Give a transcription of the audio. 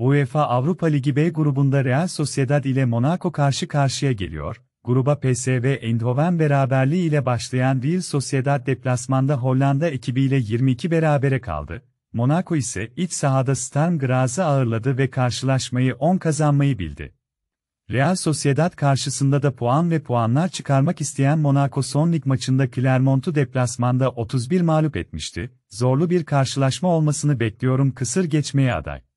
UEFA Avrupa Ligi B grubunda Real Sociedad ile Monaco karşı karşıya geliyor. Gruba PSV Eindhoven beraberliği ile başlayan Real Sociedad deplasmanda Hollanda ekibiyle 22 berabere kaldı. Monaco ise iç sahada Sturm Graz'ı ağırladı ve karşılaşmayı 10 kazanmayı bildi. Real Sociedad karşısında da puan ve puanlar çıkarmak isteyen Monaco son lig maçında Clermont'u deplasmanda 31 mağlup etmişti. Zorlu bir karşılaşma olmasını bekliyorum kısır geçmeye aday.